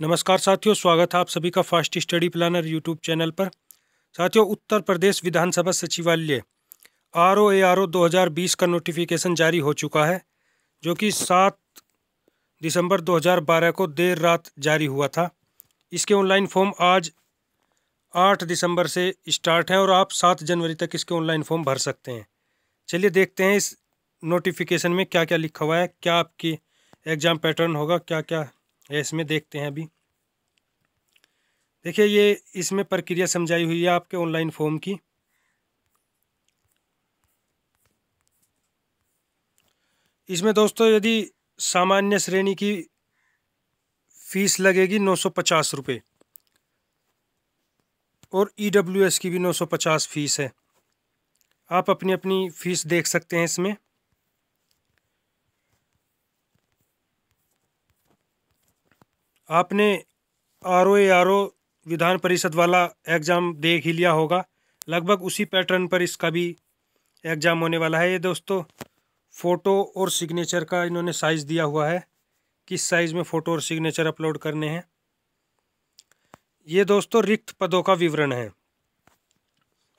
नमस्कार साथियों स्वागत है आप सभी का fast study planner YouTube channel पर साथियों उत्तर प्रदेश विधानसभा सचिवालय R O A R O दो हज़ार बीस का नोटिफिकेशन जारी हो चुका है जो कि सात दिसंबर दो हज़ार बारह को देर रात जारी हुआ था इसके ऑनलाइन फॉर्म आज आठ दिसंबर से स्टार्ट हैं और आप सात जनवरी तक इसके ऑनलाइन फॉर्म भर सकते हैं चलिए देखते हैं इस नोटिफिकेशन में क्या क्या लिखा हुआ है क्या आपकी एग्ज़ाम पैटर्न होगा क्या क्या या इसमें देखते हैं अभी देखिए ये इसमें प्रक्रिया समझाई हुई है आपके ऑनलाइन फॉर्म की इसमें दोस्तों यदि सामान्य श्रेणी की फीस लगेगी नौ सौ पचास रुपये और ई e की भी नौ सौ पचास फीस है आप अपनी अपनी फ़ीस देख सकते हैं इसमें आपने आर ओ आर ओ विधान परिषद वाला एग्ज़ाम देख ही लिया होगा लगभग उसी पैटर्न पर इसका भी एग्ज़ाम होने वाला है ये दोस्तों फ़ोटो और सिग्नेचर का इन्होंने साइज़ दिया हुआ है किस साइज़ में फ़ोटो और सिग्नेचर अपलोड करने हैं ये दोस्तों रिक्त पदों का विवरण है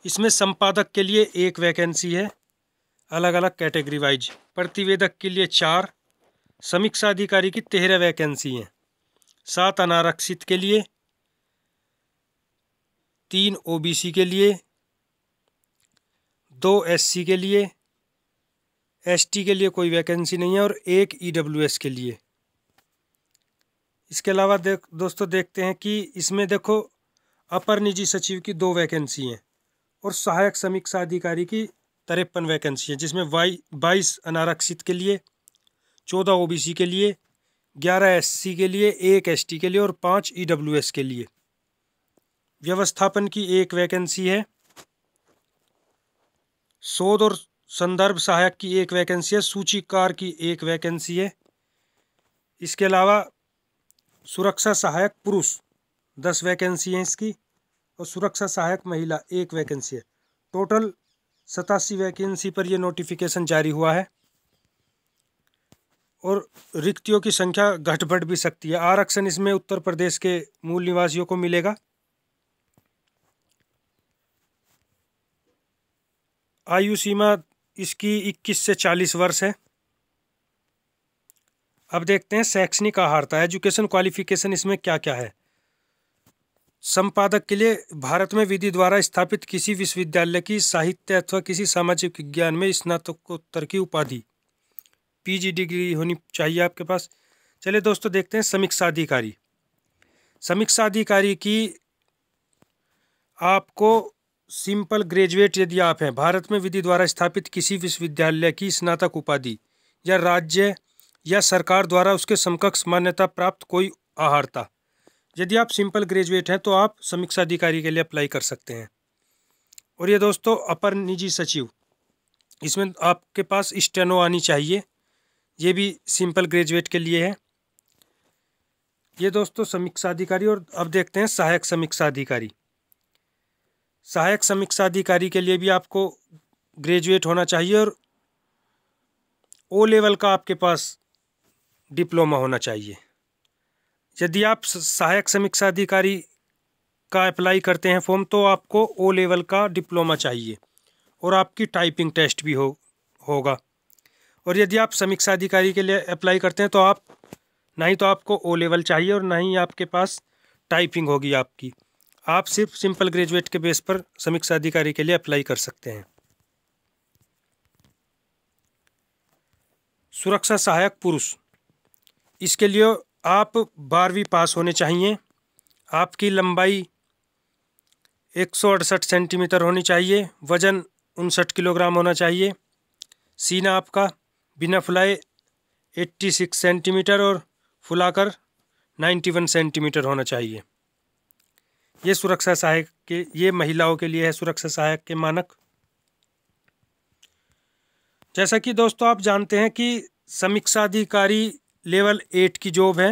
इसमें संपादक के लिए एक वैकेंसी है अलग अलग कैटेगरी वाइज प्रतिवेदक के लिए चार समीक्षा अधिकारी की तेरह वैकेंसी हैं सात अनारक्षित के लिए तीन ओबीसी के लिए दो एससी के लिए एसटी के लिए कोई वैकेंसी नहीं है और एक ईडब्ल्यूएस के लिए इसके अलावा देख दोस्तों देखते हैं कि इसमें देखो अपर निजी सचिव की दो वैकेंसी हैं और सहायक समीक्षा अधिकारी की तिरपन वैकेंसी है जिसमें वाई बाईस अनारक्षित के लिए चौदह ओबीसी के लिए ग्यारह एस के लिए एक एस के लिए और पाँच ई e के लिए व्यवस्थापन की एक वैकेंसी है शोध और संदर्भ सहायक की एक वैकेंसी है सूचीकार की एक वैकेंसी है इसके अलावा सुरक्षा सहायक पुरुष दस वैकेंसी हैं इसकी और सुरक्षा सहायक महिला एक वैकेंसी है टोटल सतासी वैकेंसी पर यह नोटिफिकेशन जारी हुआ है और रिक्तियों की संख्या घट बढ़ भी सकती है आरक्षण इसमें उत्तर प्रदेश के मूल निवासियों को मिलेगा आयु सीमा इसकी 21 से 40 वर्ष है अब देखते हैं शैक्षणिक आहारता एजुकेशन क्वालिफिकेशन इसमें क्या क्या है संपादक के लिए भारत में विधि द्वारा स्थापित किसी विश्वविद्यालय की साहित्य अथवा किसी सामाजिक विज्ञान में स्नातकोत्तर की उपाधि पीजी डिग्री होनी चाहिए आपके पास चलिए दोस्तों देखते हैं समीक्षाधिकारी समीक्षाधिकारी की आपको सिंपल ग्रेजुएट यदि आप हैं भारत में विधि द्वारा स्थापित किसी विश्वविद्यालय की स्नातक उपाधि या राज्य या सरकार द्वारा उसके समकक्ष मान्यता प्राप्त कोई आहारता यदि आप सिंपल ग्रेजुएट हैं तो आप समीक्षा अधिकारी के लिए अप्लाई कर सकते हैं और ये दोस्तों अपर निजी सचिव इसमें आपके पास स्टेनो आनी चाहिए ये भी सिंपल ग्रेजुएट के लिए है ये दोस्तों समीक्षा अधिकारी और अब देखते हैं सहायक समीक्षा अधिकारी सहायक समीक्षा अधिकारी के लिए भी आपको ग्रेजुएट होना चाहिए और ओ लेवल का आपके पास डिप्लोमा होना चाहिए यदि आप सहायक समीक्षा अधिकारी का अप्लाई करते हैं फॉर्म तो आपको ओ लेवल का डिप्लोमा चाहिए और आपकी टाइपिंग टेस्ट भी हो होगा और यदि आप समीक्षा अधिकारी के लिए अप्लाई करते हैं तो आप ना ही तो आपको ओ लेवल चाहिए और ना ही आपके पास टाइपिंग होगी आपकी आप सिर्फ सिंपल ग्रेजुएट के बेस पर समीक्षा अधिकारी के लिए अप्लाई कर सकते हैं सुरक्षा सहायक पुरुष इसके लिए आप बारहवीं पास होने चाहिए आपकी लंबाई एक सौ अड़सठ सेंटीमीटर होनी चाहिए वज़न उनसठ किलोग्राम होना चाहिए सीना आपका बिना फुलाए 86 सेंटीमीटर और फुलाकर 91 सेंटीमीटर होना चाहिए ये सुरक्षा सहायक के ये महिलाओं के लिए है सुरक्षा सहायक के मानक जैसा कि दोस्तों आप जानते हैं कि समीक्षाधिकारी लेवल एट की जॉब है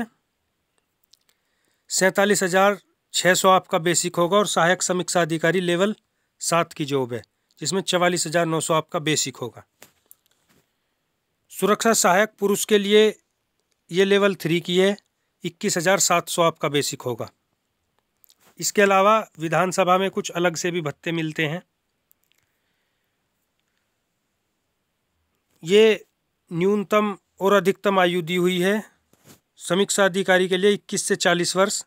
सैंतालीस हज़ार छः सौ आपका बेसिक होगा और सहायक समीक्षा अधिकारी लेवल सात की जॉब है जिसमें चवालीस हज़ार नौ सौ आपका बेसिक होगा सुरक्षा सहायक पुरुष के लिए ये लेवल थ्री की है इक्कीस हज़ार सात सौ आपका बेसिक होगा इसके अलावा विधानसभा में कुछ अलग से भी भत्ते मिलते हैं ये न्यूनतम और अधिकतम आयु दी हुई है समीक्षा अधिकारी के लिए इक्कीस से चालीस वर्ष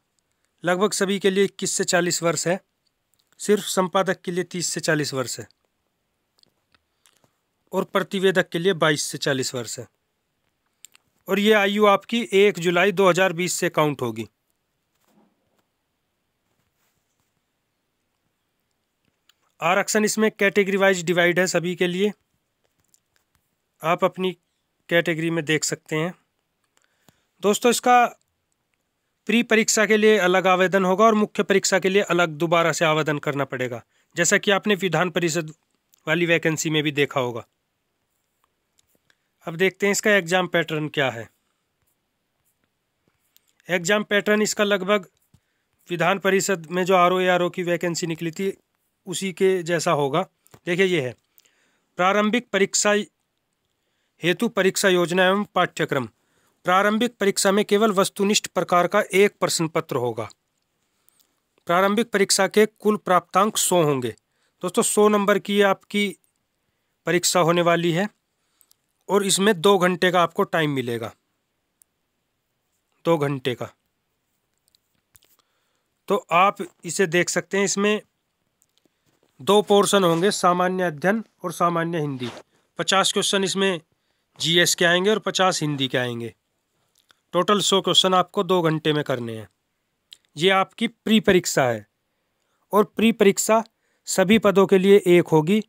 लगभग सभी के लिए इक्कीस से चालीस वर्ष है सिर्फ संपादक के लिए तीस से चालीस वर्ष है और प्रतिवेदक के लिए 22 से 40 वर्ष है और ये आयु आपकी 1 जुलाई 2020 से काउंट होगी आरक्षण इसमें कैटेगरी वाइज डिवाइड है सभी के लिए आप अपनी कैटेगरी में देख सकते हैं दोस्तों इसका प्री परीक्षा के लिए अलग आवेदन होगा और मुख्य परीक्षा के लिए अलग दोबारा से आवेदन करना पड़ेगा जैसा कि आपने विधान परिषद वाली वैकेंसी में भी देखा होगा अब देखते हैं इसका एग्ज़ाम पैटर्न क्या है एग्ज़ाम पैटर्न इसका लगभग विधान परिषद में जो आर ओ आर ओ की वैकेंसी निकली थी उसी के जैसा होगा देखिए ये है प्रारंभिक परीक्षा हेतु परीक्षा योजना एवं पाठ्यक्रम प्रारंभिक परीक्षा में केवल वस्तुनिष्ठ प्रकार का एक प्रश्न पत्र होगा प्रारंभिक परीक्षा के कुल प्राप्तांक सौ होंगे दोस्तों सौ नंबर की आपकी परीक्षा होने वाली है और इसमें दो घंटे का आपको टाइम मिलेगा दो घंटे का तो आप इसे देख सकते हैं इसमें दो पोर्शन होंगे सामान्य अध्ययन और सामान्य हिंदी पचास क्वेश्चन इसमें जीएस के आएंगे और पचास हिंदी के आएंगे टोटल सौ क्वेश्चन आपको दो घंटे में करने हैं ये आपकी प्री परीक्षा है और प्री परीक्षा सभी पदों के लिए एक होगी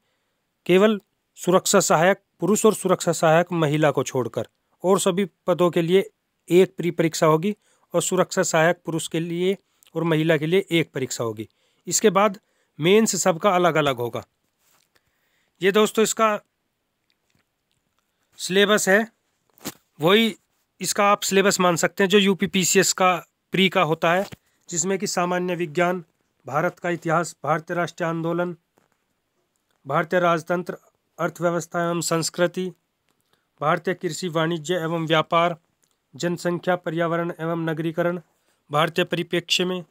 केवल सुरक्षा सहायक पुरुष और सुरक्षा सहायक महिला को छोड़कर और सभी पदों के लिए एक प्री परीक्षा होगी और सुरक्षा सहायक पुरुष के लिए और महिला के लिए एक परीक्षा होगी इसके बाद मेंस सबका अलग अलग होगा ये दोस्तों इसका सिलेबस है वही इसका आप सिलेबस मान सकते हैं जो यू का प्री का होता है जिसमें कि सामान्य विज्ञान भारत का इतिहास भारतीय राष्ट्रीय आंदोलन भारतीय राजतंत्र अर्थव्यवस्था एवं संस्कृति भारतीय कृषि वाणिज्य एवं व्यापार जनसंख्या पर्यावरण एवं नगरीकरण भारतीय परिप्रेक्ष्य में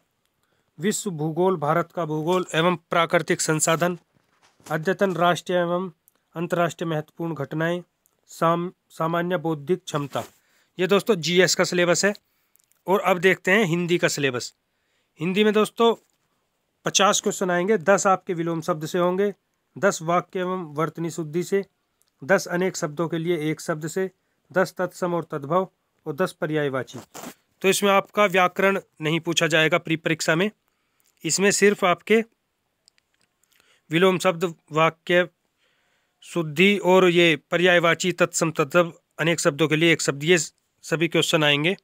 विश्व भूगोल भारत का भूगोल एवं प्राकृतिक संसाधन अद्यतन राष्ट्रीय एवं अंतर्राष्ट्रीय महत्वपूर्ण घटनाएं साम सामान्य बौद्धिक क्षमता ये दोस्तों जीएस का सिलेबस है और अब देखते हैं हिंदी का सिलेबस हिंदी में दोस्तों पचास क्वेश्चन आएंगे दस आपके विलोम शब्द से होंगे दस वाक्य एवं वर्तनी शुद्धि से दस अनेक शब्दों के लिए एक शब्द से दस तत्सम और तद्भव और दस पर्यायवाची तो इसमें आपका व्याकरण नहीं पूछा जाएगा प्री परीक्षा में इसमें सिर्फ आपके विलोम शब्द वाक्य शुद्धि और ये पर्यायवाची तत्सम तद्भव अनेक शब्दों के लिए एक शब्द ये सभी क्वेश्चन आएंगे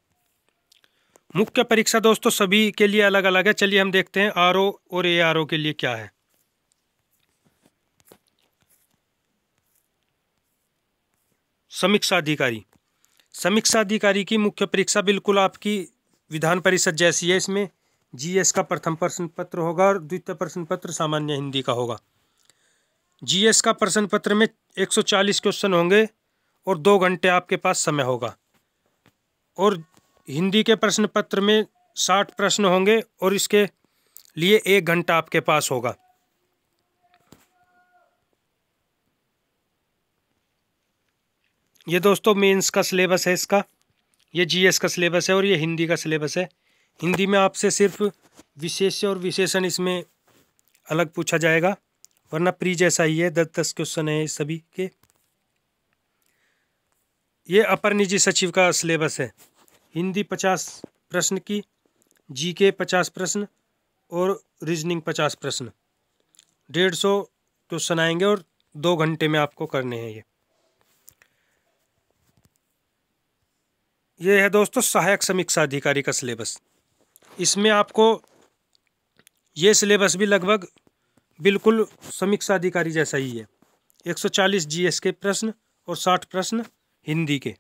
मुख्य परीक्षा दोस्तों सभी के लिए अलग अलग है चलिए हम देखते हैं आर और ए आर के लिए क्या है समीक्षा अधिकारी समीक्षा अधिकारी की मुख्य परीक्षा बिल्कुल आपकी विधान परिषद जैसी है इसमें जीएस का प्रथम प्रश्न पत्र होगा और द्वितीय प्रश्न पत्र सामान्य हिंदी का होगा जीएस का प्रश्न पत्र में 140 क्वेश्चन होंगे और दो घंटे आपके पास समय होगा और हिंदी के प्रश्न पत्र में साठ प्रश्न होंगे और इसके लिए एक घंटा आपके पास होगा ये दोस्तों मेंस का सिलेबस है इसका ये जीएस का सिलेबस है और ये हिंदी का सिलेबस है हिंदी में आपसे सिर्फ विशेष और विशेषण इसमें अलग पूछा जाएगा वरना प्री जैसा ही है दस दस क्वेश्चन है सभी के ये अपर निजी सचिव का सिलेबस है हिंदी पचास प्रश्न की जी के पचास प्रश्न और रीजनिंग पचास प्रश्न डेढ़ सौ क्वेश्चन आएंगे और दो घंटे में आपको करने हैं ये ये है दोस्तों सहायक समीक्षा अधिकारी का सिलेबस इसमें आपको ये सिलेबस भी लगभग बिल्कुल समीक्षा अधिकारी जैसा ही है 140 जीएस के प्रश्न और 60 प्रश्न हिंदी के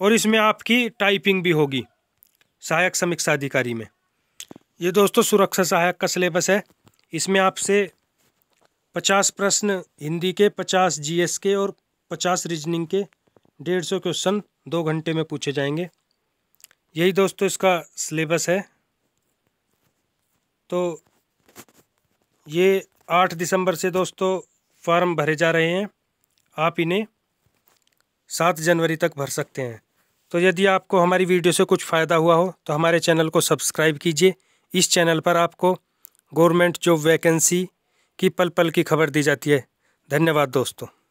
और इसमें आपकी टाइपिंग भी होगी सहायक समीक्षा अधिकारी में ये दोस्तों सुरक्षा सहायक का सिलेबस है इसमें आपसे 50 प्रश्न हिंदी के 50 जीएस के और 50 रीजनिंग के डेढ़ सौ क्वेश्चन दो घंटे में पूछे जाएंगे यही दोस्तों इसका सिलेबस है तो ये आठ दिसंबर से दोस्तों फॉर्म भरे जा रहे हैं आप इन्हें सात जनवरी तक भर सकते हैं तो यदि आपको हमारी वीडियो से कुछ फ़ायदा हुआ हो तो हमारे चैनल को सब्सक्राइब कीजिए इस चैनल पर आपको गवर्नमेंट जॉब वैकेंसी की पल पल की खबर दी जाती है धन्यवाद दोस्तों